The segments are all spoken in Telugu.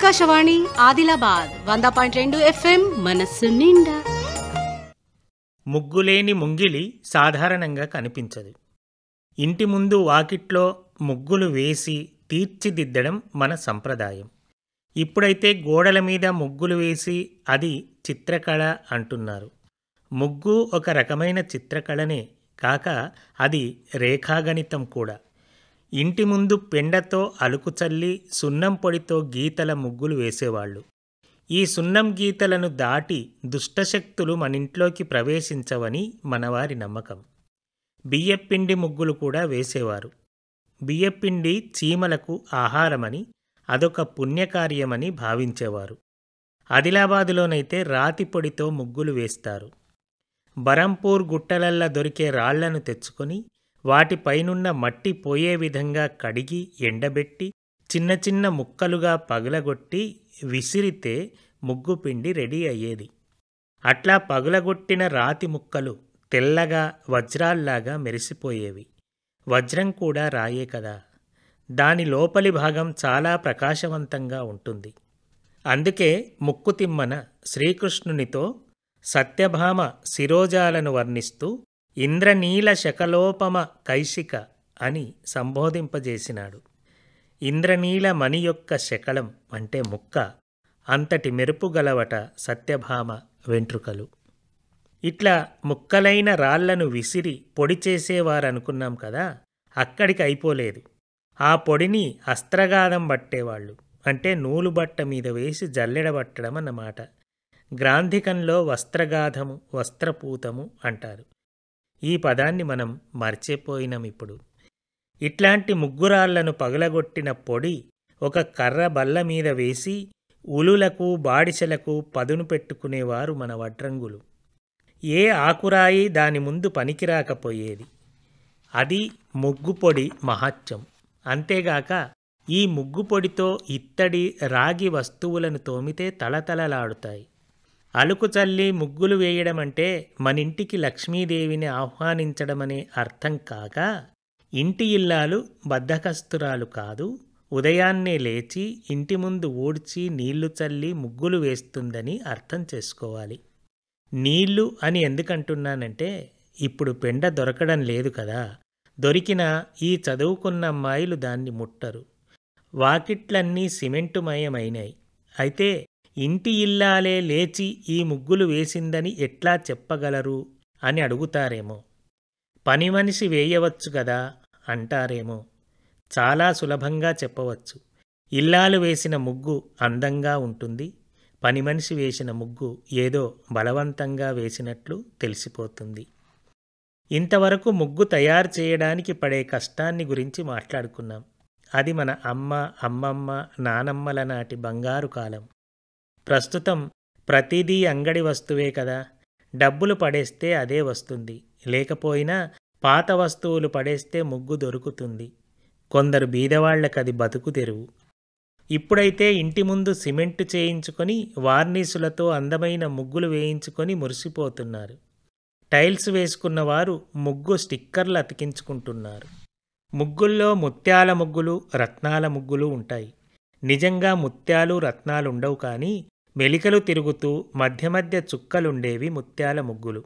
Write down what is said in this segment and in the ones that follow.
ఆకాశవాణి ఆదిలాబాద్ వంద పాయింట్ రెండు ఎఫ్ఎం మనస్సు నిండా ముగ్గులేని ముంగిలి సాధారణంగా కనిపించదు ఇంటి ముందు వాకిట్లో ముగ్గులు వేసి తీర్చిదిద్దడం మన సంప్రదాయం ఇప్పుడైతే గోడల మీద ముగ్గులు వేసి అది చిత్రకళ అంటున్నారు ముగ్గు ఒక రకమైన చిత్రకళనే కాక అది రేఖాగణితం కూడా ఇంటి ముందు పెండతో అలుకు చల్లి సున్నం పొడితో గీతల ముగ్గులు వేసేవాళ్ళు ఈ సున్నం గీతలను దాటి దుష్టశక్తులు మనింట్లోకి ప్రవేశించవని మనవారి నమ్మకం బియ్యపిండి ముగ్గులు కూడా వేసేవారు బియ్యపిండి చీమలకు ఆహారమని అదొక పుణ్యకార్యమని భావించేవారు ఆదిలాబాదులోనైతే రాతి పొడితో ముగ్గులు వేస్తారు బరంపూర్ గుట్టలల్లా దొరికే రాళ్లను తెచ్చుకొని వాటిపైనున్న మట్టి పోయే విధంగా కడిగి ఎండబెట్టి చిన్న చిన్న ముక్కలుగా పగులగొట్టి విసిరితే ముగ్గు పిండి రెడీ అయ్యేది అట్లా పగులగొట్టిన రాతి ముక్కలు తెల్లగా వజ్రాల్లాగా మెరిసిపోయేవి వజ్రం కూడా రాయే కదా దాని లోపలి భాగం చాలా ప్రకాశవంతంగా ఉంటుంది అందుకే ముక్కుతిమ్మన శ్రీకృష్ణునితో సత్యభామ శిరోజాలను వర్ణిస్తూ ఇంద్రనీల శకలోపమ కైశిక అని సంబోధింపజేసినాడు ఇంద్రనీల మణి యొక్క శకలం అంటే ముక్క అంతటి మెరుపు గలవట సత్యభామ వెంట్రుకలు ఇట్లా ముక్కలైన రాళ్లను విసిరి పొడి చేసేవారనుకున్నాం కదా అక్కడికి అయిపోలేదు ఆ పొడిని అస్త్రగాదం పట్టేవాళ్ళు అంటే నూలు బట్ట మీద వేసి జల్లెడబట్టడం అన్నమాట గ్రాంధికంలో వస్త్రగాధము వస్త్రపూతము అంటారు ఈ పదాన్ని మనం మర్చిపోయినాం ఇప్పుడు ఇట్లాంటి ముగ్గురాళ్లను పగలగొట్టిన పొడి ఒక కర్ర బల్ల మీద వేసి ఉలులకు బాడిసలకు పదును పెట్టుకునేవారు మన వడ్రంగులు ఏ ఆకురాయి దాని ముందు పనికిరాకపోయేది అది ముగ్గుపొడి మహత్యం అంతేగాక ఈ ముగ్గుపొడితో ఇత్తడి రాగి వస్తువులను తోమితే తలతలలాడుతాయి అలుకు చల్లి ముగ్గులు వేయడం అంటే మనింటికి లక్ష్మీదేవిని ఆహ్వానించడమనే అర్థం కాక ఇంటి ఇల్లాలు బద్ధకస్తురాలు కాదు ఉదయాన్నే లేచి ఇంటి ముందు ఊడ్చి నీళ్లు చల్లి ముగ్గులు వేస్తుందని అర్థం చేసుకోవాలి నీళ్లు అని ఎందుకంటున్నానంటే ఇప్పుడు పెండ దొరకడం లేదు కదా దొరికినా ఈ చదువుకున్న అమ్మాయిలు దాన్ని ముట్టరు వాకిట్లన్నీ సిమెంటుమయమైనాయి అయితే ఇంటి ఇల్లాలే లేచి ఈ ముగ్గులు వేసిందని ఎట్లా చెప్పగలరు అని అడుగుతారేమో పని మనిషి వేయవచ్చు కదా అంటారేమో చాలా సులభంగా చెప్పవచ్చు ఇల్లాలు వేసిన ముగ్గు అందంగా ఉంటుంది పని మనిషి వేసిన ముగ్గు ఏదో బలవంతంగా వేసినట్లు తెలిసిపోతుంది ఇంతవరకు ముగ్గు తయారు చేయడానికి పడే కష్టాన్ని గురించి మాట్లాడుకున్నాం అది మన అమ్మ అమ్మమ్మ నానమ్మల నాటి బంగారు కాలం ప్రస్తుతం ప్రతిదీ అంగడి వస్తువే కదా డబ్బులు పడేస్తే అదే వస్తుంది లేకపోయినా పాత వస్తువులు పడేస్తే ముగ్గు దొరుకుతుంది కొందరు బీదవాళ్లకది బతుకు తెరువు ఇప్పుడైతే ఇంటి ముందు సిమెంట్ చేయించుకొని వార్నీసులతో అందమైన ముగ్గులు వేయించుకొని మురిసిపోతున్నారు టైల్స్ వేసుకున్న వారు ముగ్గు స్టిక్కర్లు అతికించుకుంటున్నారు ముగ్గుల్లో ముత్యాల ముగ్గులు రత్నాల ముగ్గులు ఉంటాయి నిజంగా ముత్యాలు రత్నాలుండవు కానీ మెలికలు తిరుగుతూ మధ్య మధ్య చుక్కలుండేవి ముత్యాల ముగ్గులు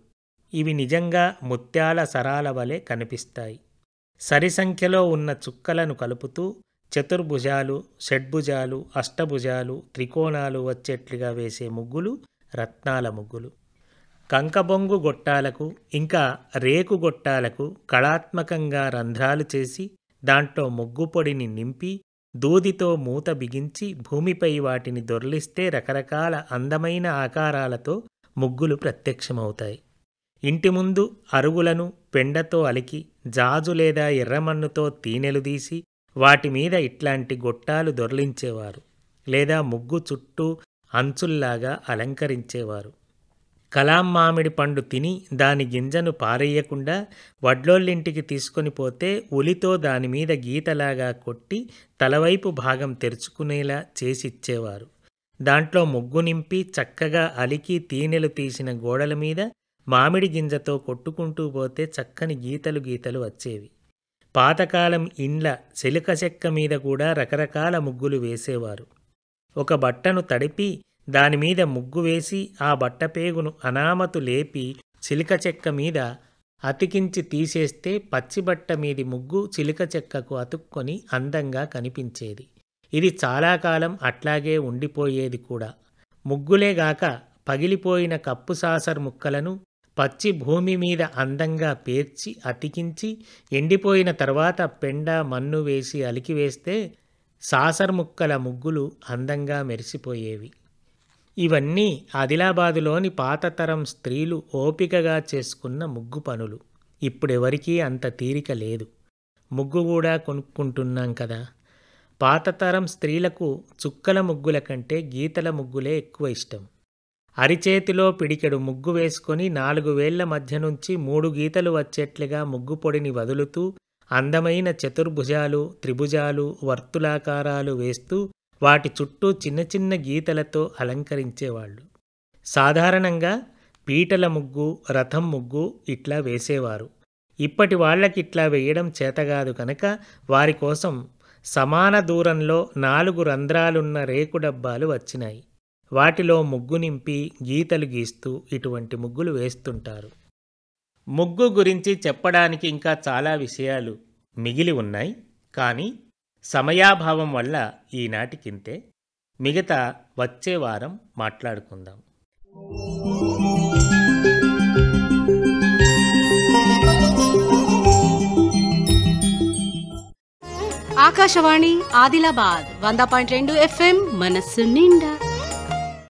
ఇవి నిజంగా ముత్యాల సరాల వలె కనిపిస్తాయి సరి సంఖ్యలో ఉన్న చుక్కలను కలుపుతూ చతుర్భుజాలు షడ్భుజాలు అష్టభుజాలు త్రికోణాలు వచ్చేట్లుగా వేసే ముగ్గులు రత్నాల ముగ్గులు కంకబొంగు గొట్టాలకు ఇంకా రేకు గొట్టాలకు కళాత్మకంగా రంధ్రాలు చేసి దాంట్లో ముగ్గు పొడిని నింపి దూదితో మూత బిగించి భూమిపై వాటిని దొర్లిస్తే రకరకాల అందమైన ఆకారాలతో ముగ్గులు ప్రత్యక్షమవుతాయి ఇంటి ముందు అరుగులను పెండతో అలికి జాజు లేదా ఎర్రమన్నుతో వాటి మీద ఇట్లాంటి గొట్టాలు దొర్లించేవారు లేదా ముగ్గు చుట్టూ అంచుల్లాగా అలంకరించేవారు కలాం మామిడి పండు తిని దాని గింజను పారేయకుండా వడ్లోళ్ళింటికి తీసుకొని పోతే ఉలితో దానిమీద గీతలాగా కొట్టి తలవైపు భాగం తెరుచుకునేలా చేసిచ్చేవారు దాంట్లో ముగ్గు నింపి చక్కగా అలికి తీనెలు తీసిన గోడల మీద మామిడి గింజతో కొట్టుకుంటూ పోతే చక్కని గీతలు గీతలు వచ్చేవి పాతకాలం ఇండ్ల చెలుక చెక్క మీద కూడా రకరకాల ముగ్గులు వేసేవారు ఒక బట్టను తడిపి దానిమీద ముగ్గు వేసి ఆ బట్టపేగును అనామతు లేపి చిలిక చెక్క మీద అతికించి తీసేస్తే పచ్చిబట్ట మీది ముగ్గు చిలిక చెక్కకు అతుక్కొని అందంగా కనిపించేది ఇది చాలా కాలం అట్లాగే ఉండిపోయేది కూడా ముగ్గులేగాక పగిలిపోయిన కప్పు సాసర్ ముక్కలను పచ్చి భూమి మీద అందంగా పేర్చి అతికించి ఎండిపోయిన తర్వాత పెండ మన్ను వేసి అలికివేస్తే సాసర్ ముక్కల ముగ్గులు అందంగా మెరిసిపోయేవి ఇవన్నీ ఆదిలాబాదులోని పాతతరం స్త్రీలు ఓపికగా చేసుకున్న ముగ్గు పనులు ఇప్పుడెవరికీ అంత తీరిక లేదు ముగ్గు కూడా కొనుక్కుంటున్నాం కదా పాతతరం స్త్రీలకు చుక్కల ముగ్గుల కంటే గీతల ముగ్గులే ఎక్కువ ఇష్టం అరిచేతిలో పిడికెడు ముగ్గు వేసుకొని నాలుగు వేళ్ల మధ్య నుంచి మూడు గీతలు వచ్చేట్లుగా ముగ్గు పొడిని వదులుతూ అందమైన చతుర్భుజాలు త్రిభుజాలు వర్తులాకారాలు వేస్తూ వాటి చుట్టూ చిన్న చిన్న గీతలతో అలంకరించేవాళ్ళు సాధారణంగా పీటల ముగ్గు రథం ముగ్గు ఇట్లా వేసేవారు ఇప్పటి వాళ్ళకి ఇట్లా వేయడం చేతగాదు కనుక వారి కోసం సమాన దూరంలో నాలుగు రంధ్రాలున్న రేకు డబ్బాలు వచ్చినాయి వాటిలో ముగ్గు నింపి గీతలు గీస్తూ ఇటువంటి ముగ్గులు వేస్తుంటారు ముగ్గు గురించి చెప్పడానికి ఇంకా చాలా విషయాలు మిగిలి ఉన్నాయి కానీ సమయాభావం వల్ల ఈనాటికింతే మిగతా వచ్చే వారం మాట్లాడుకుందాం ఆకాశవాణి ఆదిలాబాద్ వంద పాయింట్ రెండు ఎఫ్ఎం మనస్సు నిండా